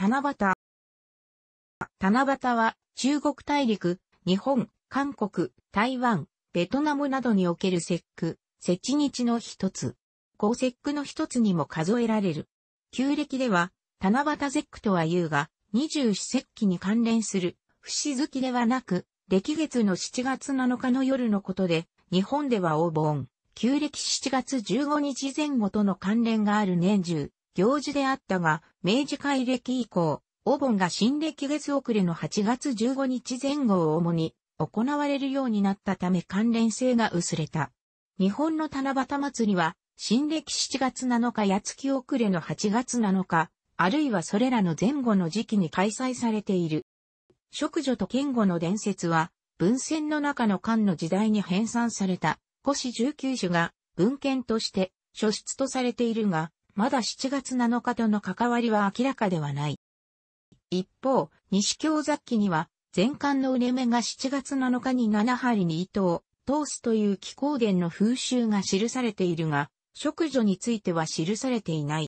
七夕。七夕は中国大陸、日本、韓国、台湾、ベトナムなどにおける節句、節日の一つ。高節句の一つにも数えられる。旧暦では、七夕節句とは言うが、二十四節気に関連する、不死月ではなく、暦月の7月7日の夜のことで、日本ではお盆、旧暦7月15日前後との関連がある年中、行事であったが、明治会歴以降、お盆が新暦月遅れの8月15日前後を主に行われるようになったため関連性が薄れた。日本の七夕祭りは、新暦7月7日や月遅れの8月7日、あるいはそれらの前後の時期に開催されている。職女と剣後の伝説は、文献の中の漢の時代に編纂された、古史19種が文献として、書出とされているが、まだ7月7日との関わりは明らかではない。一方、西京雑記には、前巻の売れ目が7月7日に7針に糸を通すという気候伝の風習が記されているが、食女については記されていない。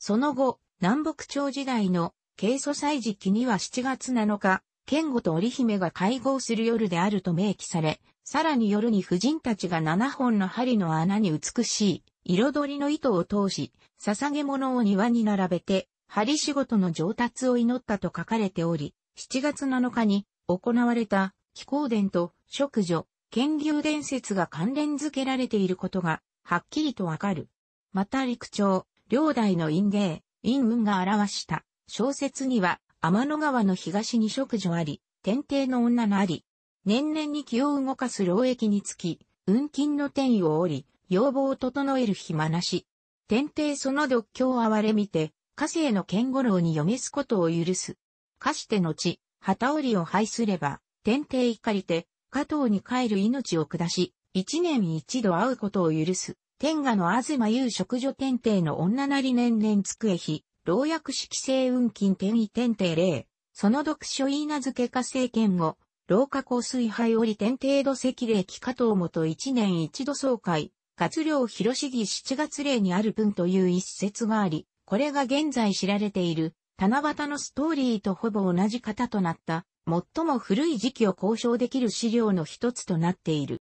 その後、南北朝時代の慶祖祭時期には7月7日、剣吾と織姫が会合する夜であると明記され、さらに夜に婦人たちが7本の針の穴に美しい彩りの糸を通し、捧げ物を庭に並べて、針仕事の上達を祈ったと書かれており、7月7日に行われた気候伝と食女、研究伝説が関連付けられていることが、はっきりとわかる。また陸長、両代の陰芸、陰雲が表した小説には、天の川の東に食女あり、天帝の女のあり、年々に気を動かす労役につき、運金の転移を折り、要望を整える暇なし。天帝その独居を哀れみて、家政の剣五郎に読すことを許す。かして後、旗織を廃すれば、天帝怒りて、加藤に帰る命を下し、一年一度会うことを許す。天下の東優職女天帝の女なり年々机日、老薬式生運金天意天帝霊、その読書言い名付け化政権を、老化降水杯折天程度赤霊期加藤元一年一度総会、活量広市議7月例にある分という一節があり、これが現在知られている、七夕のストーリーとほぼ同じ型となった、最も古い時期を交渉できる資料の一つとなっている。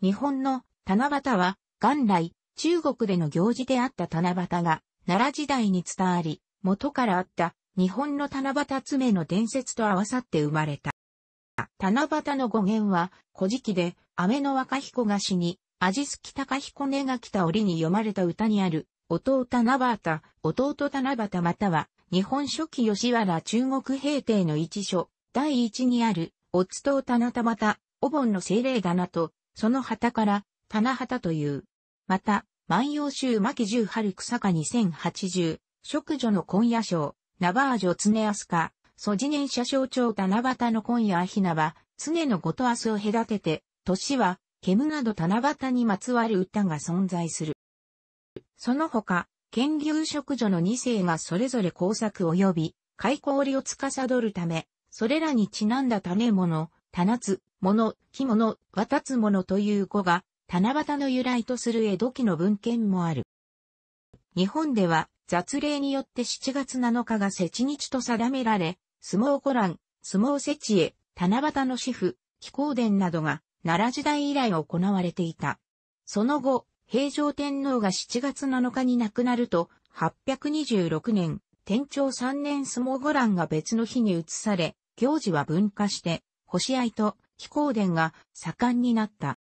日本の七夕は、元来、中国での行事であった七夕が、奈良時代に伝わり、元からあった日本の七夕爪の伝説と合わさって生まれた。七夕の語源は、古事記で、雨の若彦が死に、味好き高彦根が来た折に読まれた歌にある、弟七夕、弟七夕または、日本初期吉原中国平定の一書、第一にある、おつと七夕、お盆の精霊棚と、その旗から、棚旗という。また、万葉集巻十春草か2080、食女の今夜章、ナバージョ常安か、素次年社象徴七夕の今夜アヒナは、常のごと明日を隔てて、年は、煙など七夕にまつわる歌が存在する。その他、剣牛職女の二世がそれぞれ工作及び、開氷を司るため、それらにちなんだ種物、棚つ、物、着物、渡つ物という語が、七夕の由来とする江戸期の文献もある。日本では、雑令によって7月7日が節日と定められ、相撲古覧、相撲設置へ、七夕の主婦、気候伝などが、奈良時代以来行われていた。その後、平城天皇が7月7日に亡くなると、826年、天長3年相撲ご覧が別の日に移され、行事は分化して、星合と気候伝が盛んになった。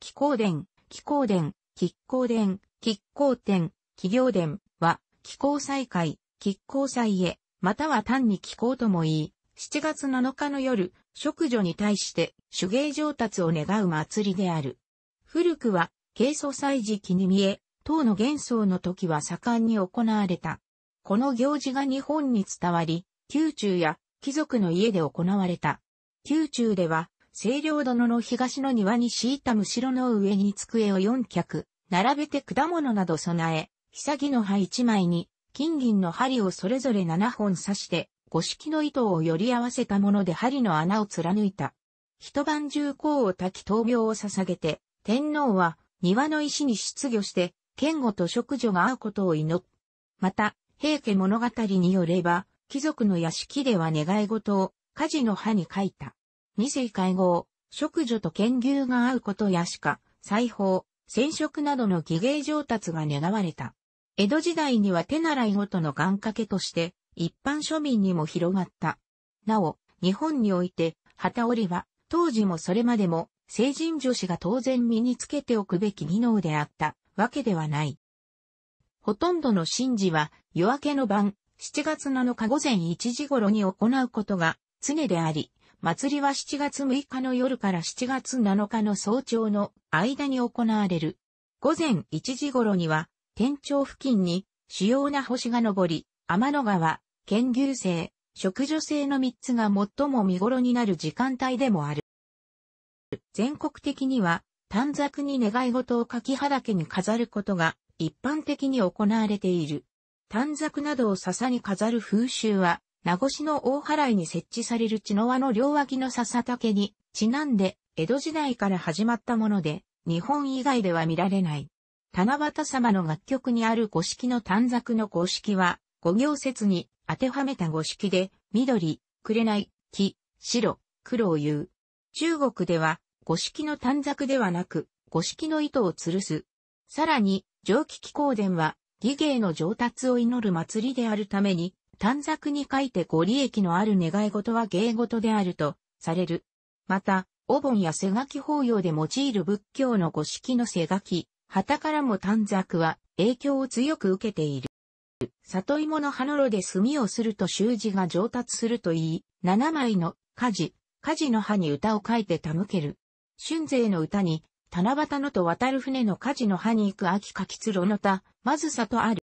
気候伝、気候伝、気候伝、気候伝、気業伝は、気候再開、気候祭へ、または単に聞こうともいい、7月7日の夜、食女に対して手芸上達を願う祭りである。古くは、軽祖祭時期に見え、唐の元宗の時は盛んに行われた。この行事が日本に伝わり、宮中や貴族の家で行われた。宮中では、清涼殿の東の庭に敷いたむしろの上に机を4脚、並べて果物など備え、ひさぎの葉1枚に、金銀の針をそれぞれ7本刺して、五色の糸を寄り合わせたもので針の穴を貫いた。一晩中皇を焚き闘病を捧げて、天皇は庭の石に出魚して、剣吾と職女が会うことを祈った。また、平家物語によれば、貴族の屋敷では願い事を、火事の葉に書いた。二世会合、職女と剣牛が会うことやしか、裁縫、染色などの儀芸上達が願われた。江戸時代には手習いごとの願掛けとして、一般庶民にも広がった。なお、日本において、旗織りは、当時もそれまでも、成人女子が当然身につけておくべき技能であったわけではない。ほとんどの神事は、夜明けの晩、7月7日午前1時頃に行うことが常であり、祭りは7月6日の夜から7月7日の早朝の間に行われる。午前1時頃には、県庁付近に主要な星が昇り、天の川、県牛星、植女性の3つが最も見頃になる時間帯でもある。全国的には短冊に願い事を書き畑に飾ることが一般的に行われている。短冊などを笹に飾る風習は、名護市の大払いに設置される血の輪の両脇の笹竹にちなんで江戸時代から始まったもので、日本以外では見られない。七夕様の楽曲にある五式の短冊の五式は、五行説に当てはめた五式で、緑、紅、黄、白、黒を言う。中国では、五式の短冊ではなく、五式の糸を吊るす。さらに、蒸気気光伝は、儀芸の上達を祈る祭りであるために、短冊に書いてご利益のある願い事は芸事であると、される。また、お盆や背書き法要で用いる仏教の五式の背書き、旗からも短冊は影響を強く受けている。里芋の葉の炉で炭をすると習字が上達するといい、七枚の火事、火事の葉に歌を書いて手向ける。春勢の歌に、七夕のと渡る船の火事の葉に行く秋かきつろのた、まず里ある。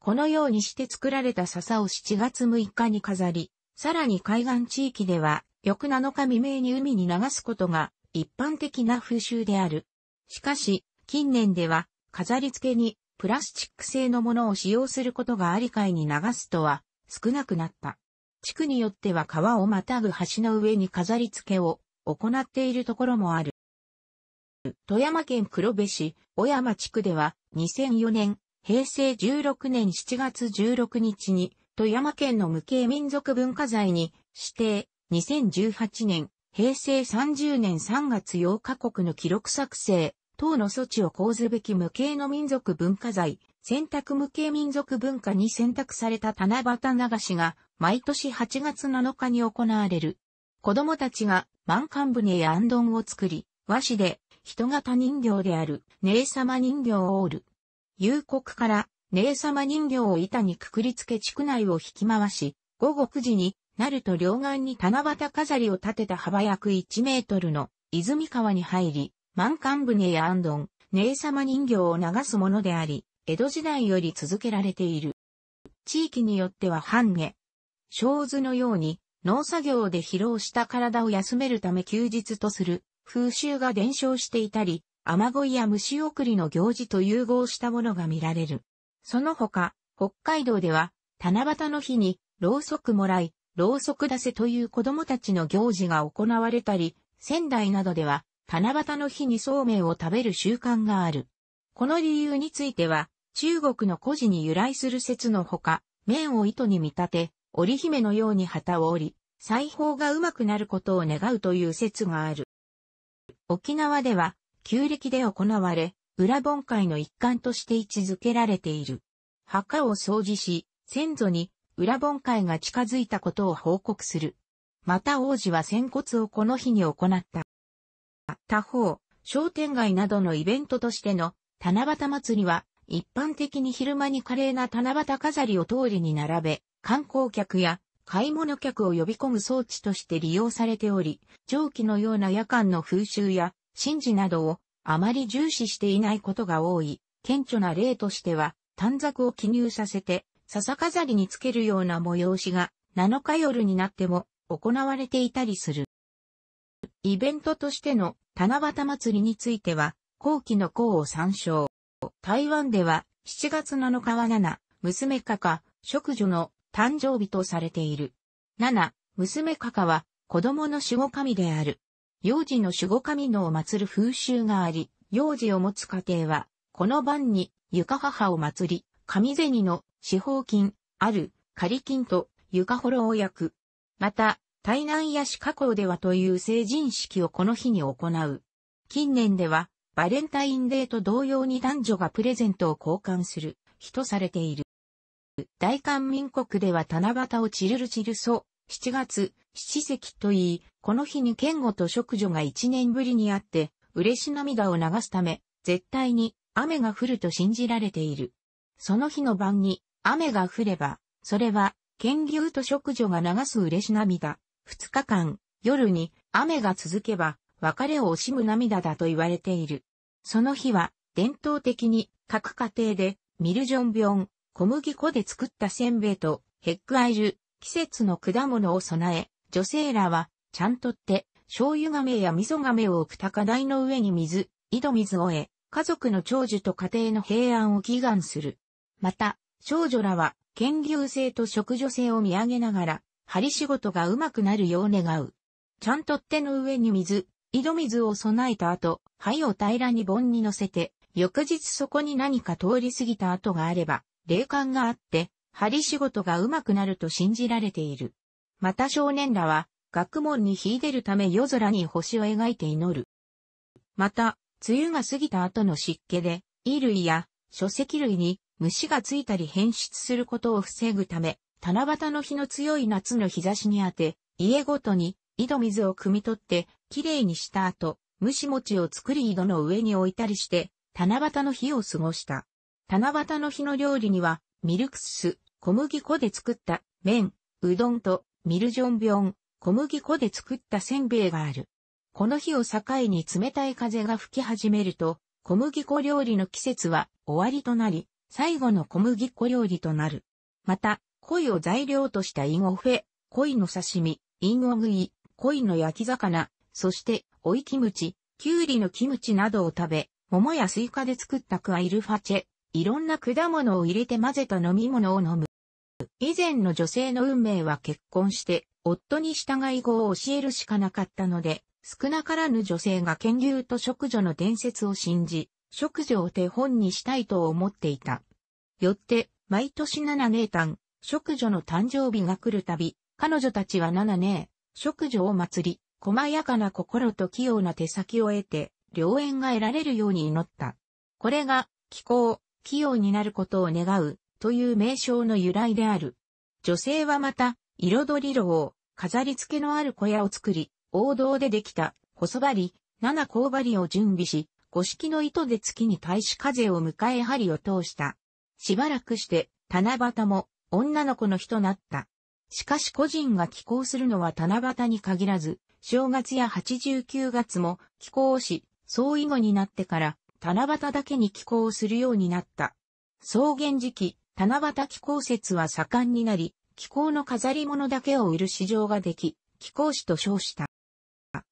このようにして作られた笹を7月6日に飾り、さらに海岸地域では、翌7日未明に海に流すことが一般的な風習である。しかし、近年では、飾り付けにプラスチック製のものを使用することがあり海に流すとは少なくなった。地区によっては川をまたぐ橋の上に飾り付けを行っているところもある。富山県黒部市、小山地区では2004年、平成16年7月16日に富山県の無形民族文化財に指定、2018年、平成30年3月8日国の記録作成、等の措置を講ずべき無形の民族文化財、選択無形民族文化に選択された七夕流しが、毎年8月7日に行われる。子供たちが、満館船や安頓を作り、和紙で、人型人形である、姉様人形を織る。夕刻から、姉様人形を板にくくりつけ地区内を引き回し、午後9時になると両岸に七夕飾りを立てた幅約1メートルの泉川に入り、満館船や安ン姉様人形を流すものであり、江戸時代より続けられている。地域によっては半下、小図のように、農作業で疲労した体を休めるため休日とする風習が伝承していたり、雨乞いや虫送りの行事と融合したものが見られる。その他、北海道では、七夕の日に、ろうそくもらい、ろうそく出せという子供たちの行事が行われたり、仙台などでは、七夕の日にそうめんを食べる習慣がある。この理由については、中国の故事に由来する説のほか、麺を糸に見立て、織姫のように旗を織り、裁縫がうまくなることを願うという説がある。沖縄では、旧暦で行われ、裏盆会の一環として位置づけられている。墓を掃除し、先祖に裏盆会が近づいたことを報告する。また王子は仙骨をこの日に行った。他方、商店街などのイベントとしての七夕祭りは、一般的に昼間に華麗な七夕飾りを通りに並べ、観光客や買い物客を呼び込む装置として利用されており、蒸気のような夜間の風習や神事などをあまり重視していないことが多い、顕著な例としては、短冊を記入させて、笹飾りにつけるような催しが7日夜になっても行われていたりする。イベントとしての七夕祭りについては、後期の項を参照。台湾では7月7日は七、娘かか、職女の誕生日とされている。七、娘かかは子供の守護神である。幼児の守護神のを祀る風習があり、幼児を持つ家庭は、この晩に床母を祀り、神銭の四方金、ある、仮金と床幌を焼く。また、台南やシカ港ではという成人式をこの日に行う。近年では、バレンタインデーと同様に男女がプレゼントを交換する、日とされている。大韓民国では七夕をチルルチルソ、7月、七石といい、この日に剣吾と職女が一年ぶりに会って、嬉し涙を流すため、絶対に雨が降ると信じられている。その日の晩に雨が降れば、それは、剣牛と職女が流す嬉し涙。2日間、夜に雨が続けば別れを惜しむ涙だと言われている。その日は伝統的に各家庭でミルジョンビョン、小麦粉で作ったせんべいとヘッグアイル、季節の果物を備え、女性らはちゃんとって醤油亀や味噌亀を置く高台の上に水、井戸水を得、家族の長寿と家庭の平安を祈願する。また、少女らは、権流性と食女性を見上げながら、針仕事がうまくなるよう願う。ちゃんと手の上に水、井戸水を備えた後、灰を平らに盆に乗せて、翌日そこに何か通り過ぎた跡があれば、霊感があって、針仕事がうまくなると信じられている。また少年らは、学問に秀でるため夜空に星を描いて祈る。また、梅雨が過ぎた後の湿気で、衣類や書籍類に虫がついたり変質することを防ぐため、七夕の日の強い夏の日差しに当て、家ごとに井戸水を汲み取って、きれいにした後、蒸し餅を作り井戸の上に置いたりして、七夕の日を過ごした。七夕の日の料理には、ミルクス、小麦粉で作った麺、うどんとミルジョンビョン、小麦粉で作ったせんべいがある。この日を境に冷たい風が吹き始めると、小麦粉料理の季節は終わりとなり、最後の小麦粉料理となる。また、鯉を材料としたイゴフェ、鯉の刺身、イゴグイ、鯉の焼き魚、そして、追いキムチ、キュウリのキムチなどを食べ、桃やスイカで作ったクアイルファチェ、いろんな果物を入れて混ぜた飲み物を飲む。以前の女性の運命は結婚して、夫に従い語を教えるしかなかったので、少なからぬ女性が権流と食女の伝説を信じ、食女を手本にしたいと思っていた。よって、毎年七年誕、職女の誕生日が来るたび、彼女たちは七年、え、職女を祭り、細やかな心と器用な手先を得て、良縁が得られるように祈った。これが、気候、器用になることを願う、という名称の由来である。女性はまた、彩り炉を、飾り付けのある小屋を作り、王道でできた、細針、七甲針を準備し、五色の糸で月に大使風を迎え針を通した。しばらくして、七夕も、女の子の日となった。しかし個人が寄稿するのは七夕に限らず、正月や八十九月も寄稿し、総以後になってから七夕だけに寄稿するようになった。草原時期、七夕寄稿説は盛んになり、寄稿の飾り物だけを売る市場ができ、寄稿しと称した。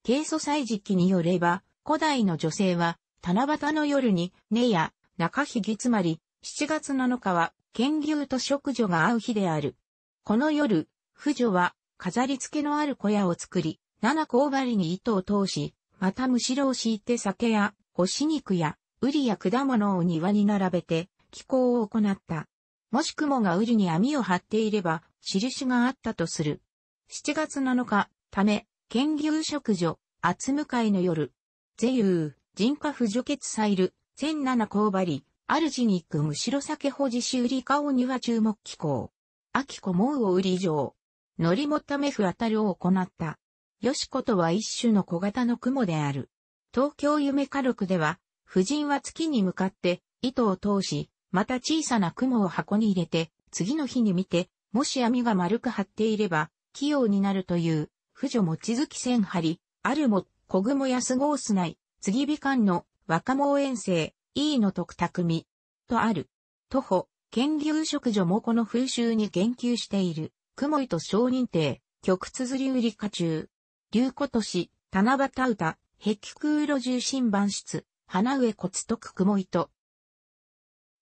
軽素祭時期によれば、古代の女性は、七夕の夜に、根や、中髭つまり、7月7日は、剣牛と食女が会う日である。この夜、婦女は飾り付けのある小屋を作り、七甲針に糸を通し、またむしろを敷いて酒や、干し肉や、ウリや果物を庭に並べて、気候を行った。もし雲がウリに網を張っていれば、印があったとする。7月7日、ため、剣牛食女、厚むかいの夜。ゼユー、人家婦女血サイル、千七甲針、主に行くむしろ酒保持修理顔には注目機構。秋子モウを売り上。乗りもためふあたるを行った。よしことは一種の小型の雲である。東京夢火力では、夫人は月に向かって糸を通し、また小さな雲を箱に入れて、次の日に見て、もし網が丸く張っていれば、器用になるという、婦女も地月線張り、あるも、小雲安号すない、次美観の若毛遠征、E の徳匠、とある。徒歩、県牛食所もこの風習に言及している。雲井と小認定、曲綴り売り家中。竜子都市、七夕歌、壁空路重心番室、花植骨徳雲井と。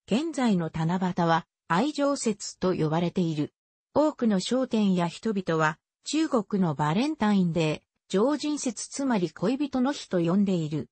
現在の七夕は、愛情節と呼ばれている。多くの商店や人々は、中国のバレンタインデー、常人節つまり恋人の日と呼んでいる。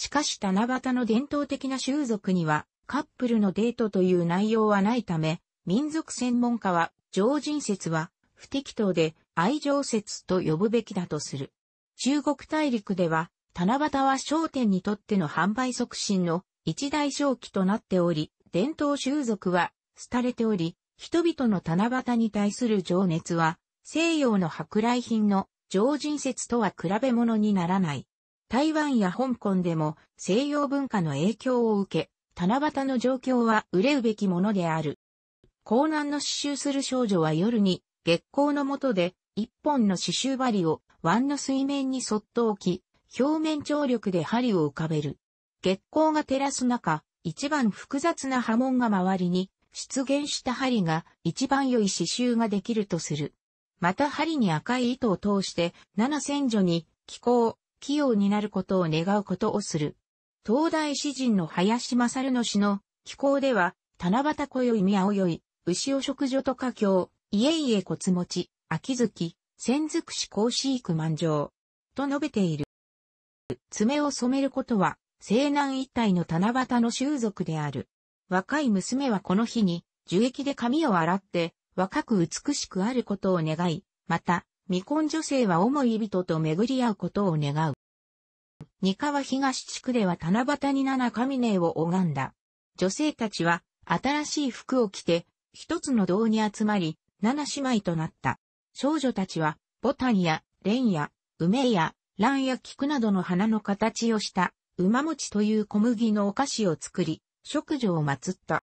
しかし七夕の伝統的な習俗には、カップルのデートという内容はないため、民族専門家は、常人説は、不適当で愛情説と呼ぶべきだとする。中国大陸では、七夕は商店にとっての販売促進の一大商機となっており、伝統習俗は廃れており、人々の七夕に対する情熱は、西洋の舶来品の常人説とは比べ物にならない。台湾や香港でも西洋文化の影響を受け、七夕の状況は憂うべきものである。江南の刺繍する少女は夜に月光の下で一本の刺繍針を湾の水面にそっと置き、表面張力で針を浮かべる。月光が照らす中、一番複雑な波紋が周りに出現した針が一番良い刺繍ができるとする。また針に赤い糸を通して七千女に気候、器用になることを願うことをする。東大詩人の林正の詩の気候では、七夕小宵宮およい、牛を食女と家境、家々骨持ち、秋月、千尽くし甲子育満丈。と述べている。爪を染めることは、西南一帯の七夕の習俗である。若い娘はこの日に、樹液で髪を洗って、若く美しくあることを願い、また、未婚女性は思い人と巡り合うことを願う。三河東地区では七夕に七神を拝んだ。女性たちは新しい服を着て一つの堂に集まり七姉妹となった。少女たちはボタンや蓮や梅や蘭や菊などの花の形をした馬餅という小麦のお菓子を作り、食女を祀った。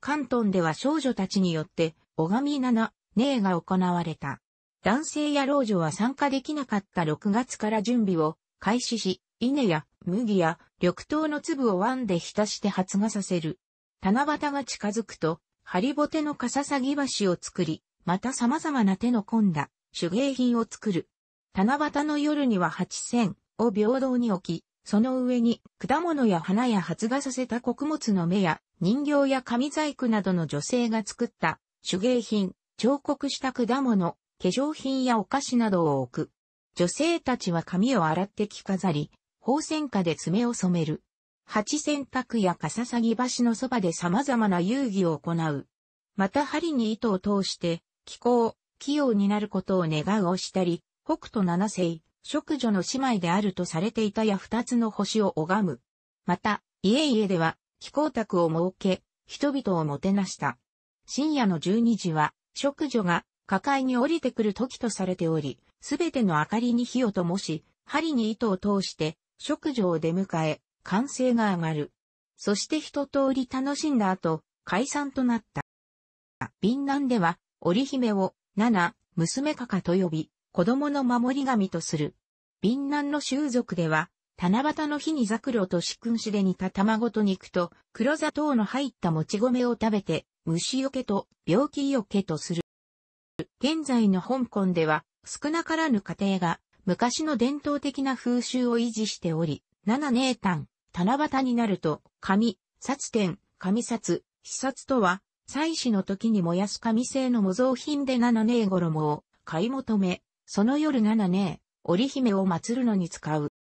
関東では少女たちによって、拝み七、姉が行われた。男性や老女は参加できなかった6月から準備を開始し、稲や麦や緑豆の粒を椀で浸して発芽させる。七夕が近づくと、ハリボテのかささぎ橋を作り、また様々な手の込んだ手芸品を作る。七夕の夜には八千を平等に置き、その上に果物や花や発芽させた穀物の芽や人形や紙細工などの女性が作った手芸品、彫刻した果物、化粧品やお菓子などを置く。女性たちは髪を洗って着飾り、宝泉花で爪を染める。八洗濯や笠詐欺橋のそばで様々な遊戯を行う。また針に糸を通して、気候、器用になることを願うをしたり、北斗七世、職女の姉妹であるとされていたや二つの星を拝む。また、家々では、気候宅を設け、人々をもてなした。深夜の12時は、職女が火海に降りてくる時とされており、すべての明かりに火を灯し、針に糸を通して、食女を出迎え、歓声が上がる。そして一通り楽しんだ後、解散となった。ビンランでは、織姫を、七、娘かかと呼び、子供の守り神とする。ビンランの習俗では、七夕の日にザクロと仕君子で煮た卵と肉と、黒砂糖の入ったもち米を食べて、虫よけと病気よけとする。現在の香港では少なからぬ家庭が昔の伝統的な風習を維持しており、七年単、七夕になると、紙、札店、紙札、視察とは、祭祀の時に燃やす紙製の模造品で七年衣を買い求め、その夜七年、織姫を祀るのに使う。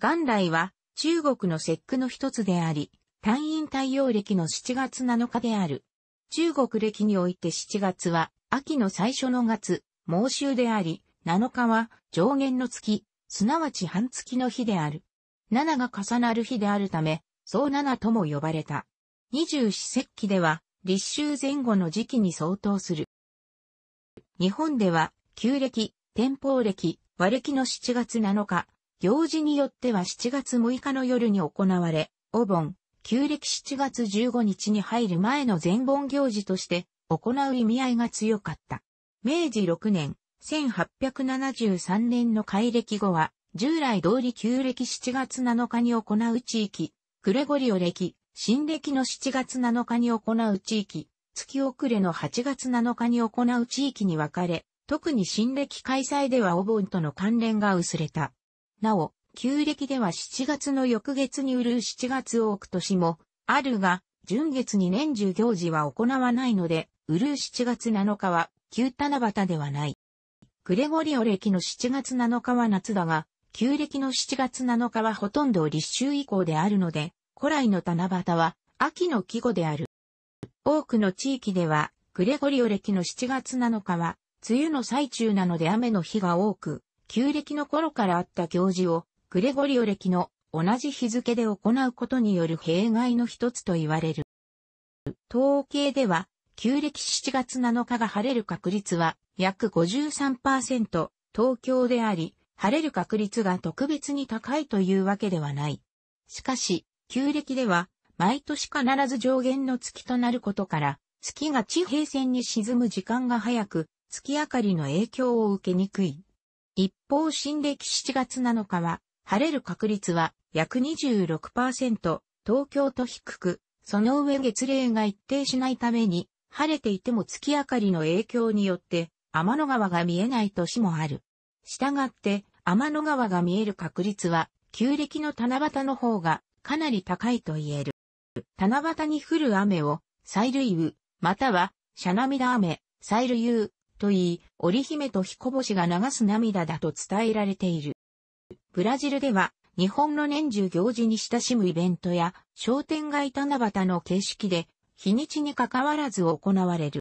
元来は中国の節句の一つであり、単院太陽暦の7月7日である。中国暦において7月は秋の最初の月、猛秋であり、7日は上限の月、すなわち半月の日である。7が重なる日であるため、う7とも呼ばれた。二十四節気では、立秋前後の時期に相当する。日本では、旧暦、天保暦、和暦の7月7日、行事によっては7月6日の夜に行われ、お盆、旧暦7月15日に入る前の全盆行事として行う意味合いが強かった。明治6年、1873年の改暦後は、従来通り旧暦7月7日に行う地域、グレゴリオ暦、新暦の7月7日に行う地域、月遅れの8月7日に行う地域に分かれ、特に新暦開催ではお盆との関連が薄れた。なお、旧暦では7月の翌月に潤う7月を置く年もあるが、純月に年中行事は行わないので、ウルー7月7日は、旧七夕ではない。グレゴリオ暦の7月7日は夏だが、旧暦の7月7日はほとんど立秋以降であるので、古来の七夕は秋の季語である。多くの地域では、グレゴリオ暦の7月7日は、梅雨の最中なので雨の日が多く、旧暦の頃からあった行事を、グレゴリオ暦の同じ日付で行うことによる弊害の一つと言われる。統計では、旧暦7月7日が晴れる確率は約53%、東京であり、晴れる確率が特別に高いというわけではない。しかし、旧暦では、毎年必ず上限の月となることから、月が地平線に沈む時間が早く、月明かりの影響を受けにくい。一方、新暦7月7日は、晴れる確率は約26%、東京と低く、その上月齢が一定しないために、晴れていても月明かりの影響によって、天の川が見えない年もある。したがって、天の川が見える確率は、旧暦の七夕の方がかなり高いと言える。七夕に降る雨を、催涙雨、または、シャナミダ雨、催涙雨と言い、織姫と彦星が流す涙だと伝えられている。ブラジルでは、日本の年中行事に親しむイベントや、商店街七夕の形式で、日にちに関わらず行われる。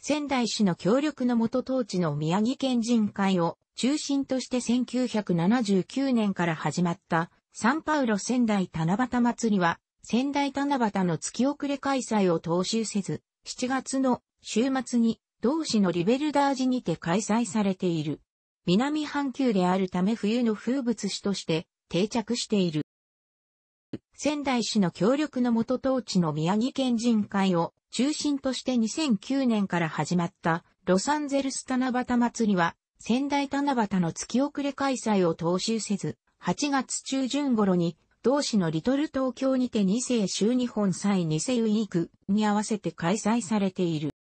仙台市の協力のもと当地の宮城県人会を中心として1979年から始まったサンパウロ仙台七夕祭りは仙台七夕の月遅れ開催を踏襲せず7月の週末に同市のリベルダージにて開催されている。南半球であるため冬の風物詩として定着している。仙台市の協力のもと当地の宮城県人会を中心として2009年から始まったロサンゼルス七夕祭りは仙台七夕の月遅れ開催を踏襲せず8月中旬頃に同市のリトル東京にて2世週日本祭2世ウィークに合わせて開催されている。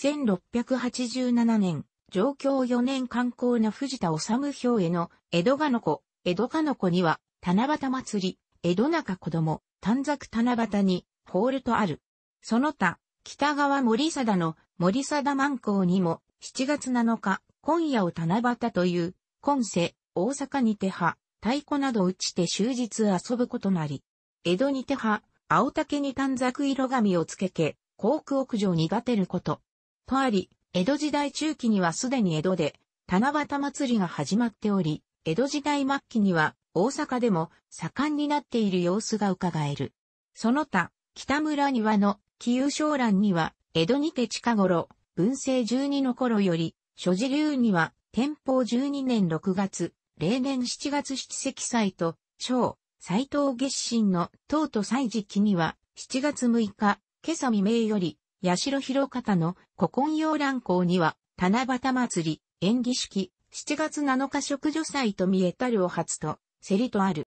1687年、上京4年観光の藤田治表への江戸賀の子、江戸賀の子には、七夕祭り、江戸中子供、短冊七夕に、ホールとある。その他、北川森貞の森貞万光にも、7月7日、今夜を七夕という、今世、大阪にては、太鼓など打ちて終日遊ぶことなり。江戸にては、青竹に短冊色紙をつけけ、航空屋上に立てること。とあり、江戸時代中期にはすでに江戸で、七夕祭りが始まっており、江戸時代末期には、大阪でも盛んになっている様子が伺える。その他、北村庭の旧商欄には、江戸にて近頃、文政十二の頃より、諸寺流には、天保十二年六月、例年七月七石祭と、小、斎藤月神の唐と祭時期には、七月六日、今朝未明より、八代広方の古今洋蘭校には、七夕祭り、演技式、七月七日食女祭と見えたるを発と、競りとある。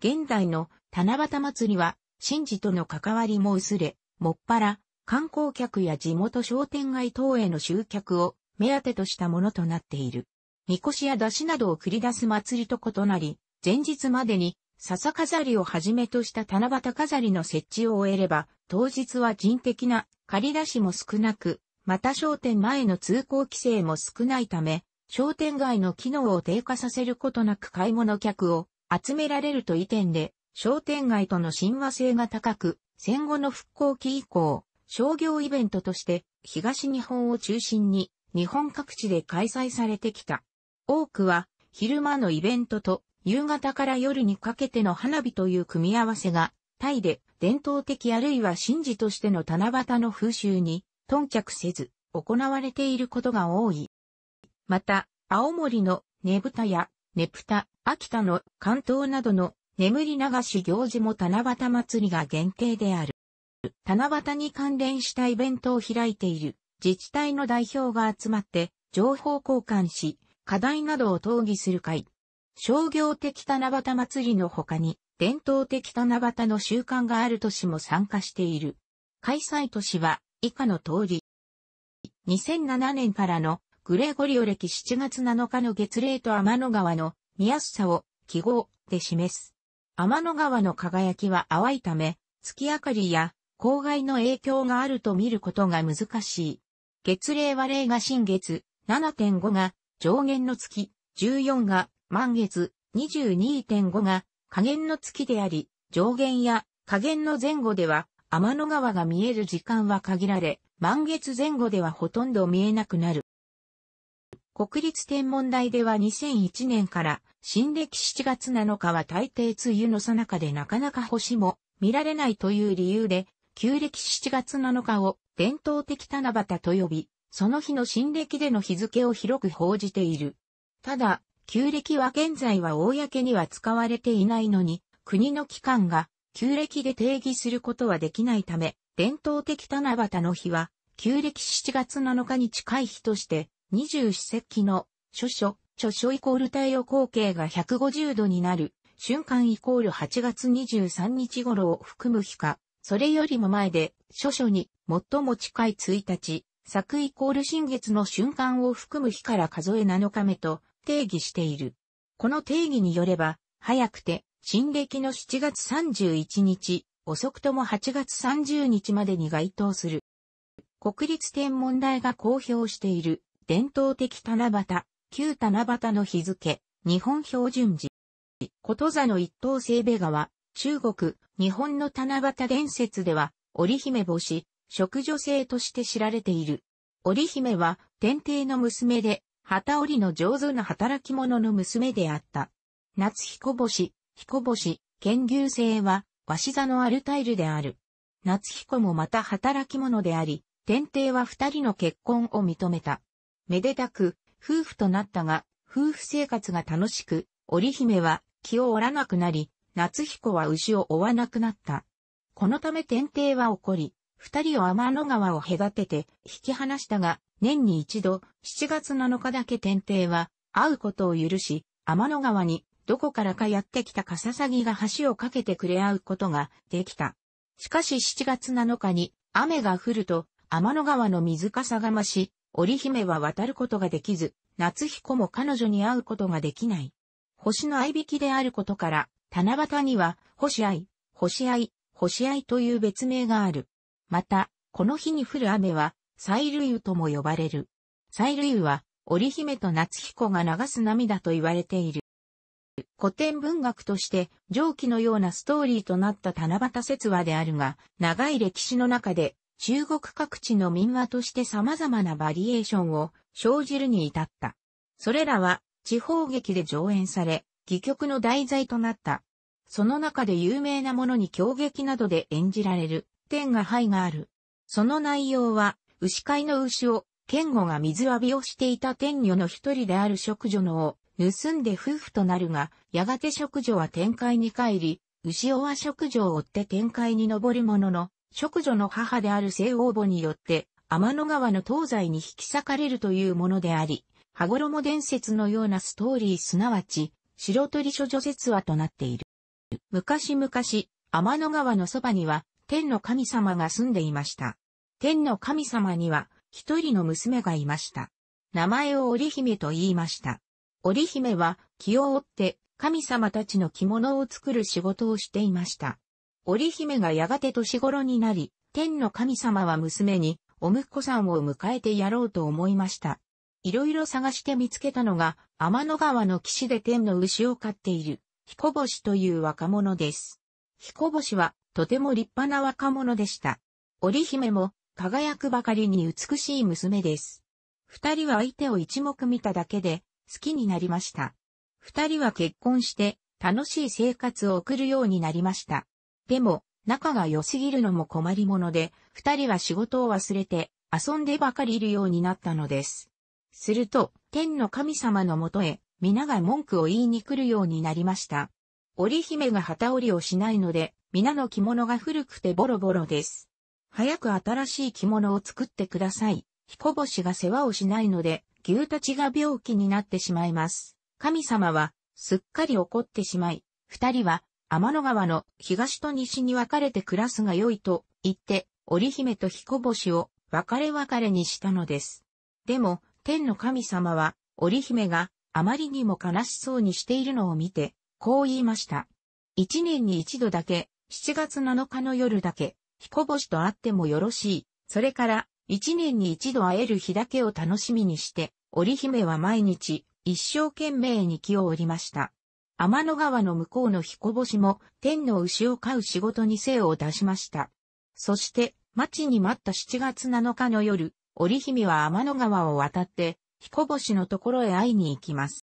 現代の七夕祭りは、神事との関わりも薄れ、もっぱら、観光客や地元商店街等への集客を目当てとしたものとなっている。みこしや出汁などを繰り出す祭りと異なり、前日までに笹飾りをはじめとした七夕飾りの設置を終えれば、当日は人的な借り出しも少なく、また商店前の通行規制も少ないため、商店街の機能を低下させることなく買い物客を集められると移転で、商店街との親和性が高く、戦後の復興期以降、商業イベントとして東日本を中心に日本各地で開催されてきた。多くは昼間のイベントと夕方から夜にかけての花火という組み合わせが、タイで伝統的あるいは神事としての七夕の風習に頓着せず行われていることが多い。また、青森のねぶたやねぷた、秋田の関東などの眠り流し行事も七夕祭りが限定である。七夕に関連したイベントを開いている自治体の代表が集まって情報交換し、課題などを討議する会。商業的七夕祭りの他に伝統的七夕の習慣がある都市も参加している。開催都市は以下の通り。2007年からのグレゴリオ歴7月7日の月齢と天の川の見やすさを記号で示す。天の川の輝きは淡いため、月明かりや公害の影響があると見ることが難しい。月齢は例が新月、7.5が上限の月、14が満月、22.5が下限の月であり、上限や下限の前後では天の川が見える時間は限られ、満月前後ではほとんど見えなくなる。国立天文台では2001年から、新暦7月7日は大抵梅雨のさなかでなかなか星も見られないという理由で、旧暦7月7日を伝統的七夕と呼び、その日の新暦での日付を広く報じている。ただ、旧暦は現在は公には使われていないのに、国の機関が旧暦で定義することはできないため、伝統的七夕の日は、旧暦7月7日に近い日として二十四節気の諸書、諸書イコール太陽光景が150度になる、瞬間イコール8月23日頃を含む日か、それよりも前で、諸書に最も近い1日、昨イコール新月の瞬間を含む日から数え7日目と定義している。この定義によれば、早くて、新暦の7月31日、遅くとも8月30日までに該当する。国立天文台が公表している伝統的七夕、旧七夕の日付、日本標準時。こと座の一等西部川、中国、日本の七夕伝説では、織姫星、食女性として知られている。織姫は、天帝の娘で、旗織の上手な働き者の娘であった。夏彦星、彦星、剣牛星は、鷲座のアルタイルである。夏彦もまた働き者であり、天帝は二人の結婚を認めた。めでたく、夫婦となったが、夫婦生活が楽しく、織姫は気を折らなくなり、夏彦は牛を追わなくなった。このため天帝は怒り、二人を天の川を隔てて引き離したが、年に一度、7月7日だけ天帝は、会うことを許し、天の川に、どこからかやってきたカササギが橋を架けてくれ合うことができた。しかし7月7日に、雨が降ると、天の川の水かさが増し、織姫は渡ることができず、夏彦も彼女に会うことができない。星の合いびきであることから、七夕には、星い、星い、星いという別名がある。また、この日に降る雨は、祭類雨とも呼ばれる。祭類雨は、織姫と夏彦が流す涙と言われている。古典文学として上記のようなストーリーとなった七夕説話であるが、長い歴史の中で中国各地の民話として様々なバリエーションを生じるに至った。それらは地方劇で上演され、戯曲の題材となった。その中で有名なものに狂劇などで演じられる、天が灰がある。その内容は、牛飼いの牛を、剣吾が水浴びをしていた天女の一人である食女のを、盗んで夫婦となるが、やがて食女は天界に帰り、牛尾は食女を追って天界に登るものの、職女の母である聖王母によって、天の川の東西に引き裂かれるというものであり、羽衣伝説のようなストーリーすなわち、白鳥諸女説話となっている。昔々、天の川のそばには、天の神様が住んでいました。天の神様には、一人の娘がいました。名前を織姫と言いました。織姫は、気を追って、神様たちの着物を作る仕事をしていました。織姫がやがて年頃になり、天の神様は娘に、お婿さんを迎えてやろうと思いました。いろいろ探して見つけたのが、天の川の岸で天の牛を飼っている、彦星という若者です。彦星は、とても立派な若者でした。織姫も、輝くばかりに美しい娘です。二人は相手を一目見ただけで、好きになりました。二人は結婚して、楽しい生活を送るようになりました。でも、仲が良すぎるのも困りもので、二人は仕事を忘れて、遊んでばかりいるようになったのです。すると、天の神様のもとへ、皆が文句を言いに来るようになりました。織姫が旗織りをしないので、皆の着物が古くてボロボロです。早く新しい着物を作ってください。彦星が世話をしないので、牛たちが病気になってしまいます。神様は、すっかり怒ってしまい、二人は天の川の東と西に分かれて暮らすが良いと言って、織姫と彦星を別れ別れにしたのです。でも、天の神様は、織姫があまりにも悲しそうにしているのを見て、こう言いました。一年に一度だけ、7月7日の夜だけ、彦星と会ってもよろしい。それから、一年に一度会える日だけを楽しみにして、織姫は毎日、一生懸命に気を折りました。天の川の向こうの彦星も天の牛を飼う仕事に精を出しました。そして、待ちに待った7月7日の夜、織姫は天の川を渡って、彦星のところへ会いに行きます。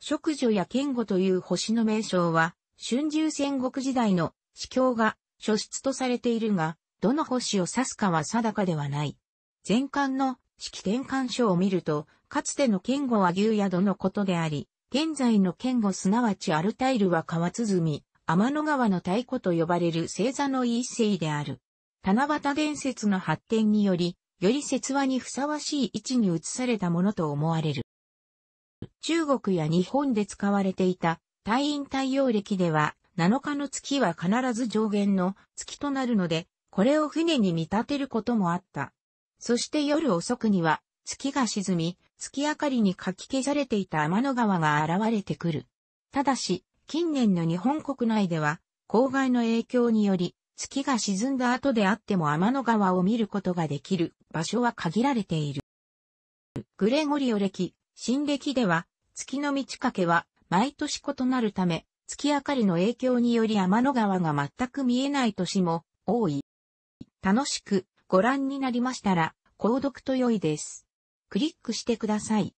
食女や剣吾という星の名称は、春秋戦国時代の司教が初出とされているが、どの星を指すかは定かではない。前巻の式典鑑書を見ると、かつての剣吾は牛宿のことであり、現在の剣後すなわちアルタイルは川鼓、天の川の太鼓と呼ばれる星座の一世である。七夕伝説の発展により、より説話にふさわしい位置に移されたものと思われる。中国や日本で使われていた太陰太陽暦では、7日の月は必ず上限の月となるので、これを船に見立てることもあった。そして夜遅くには月が沈み、月明かりにかき消されていた天の川が現れてくる。ただし、近年の日本国内では、公害の影響により、月が沈んだ後であっても天の川を見ることができる場所は限られている。グレゴリオ歴、新暦では、月の満ち欠けは毎年異なるため、月明かりの影響により天の川が全く見えない年も多い。楽しくご覧になりましたら、購読と良いです。クリックしてください。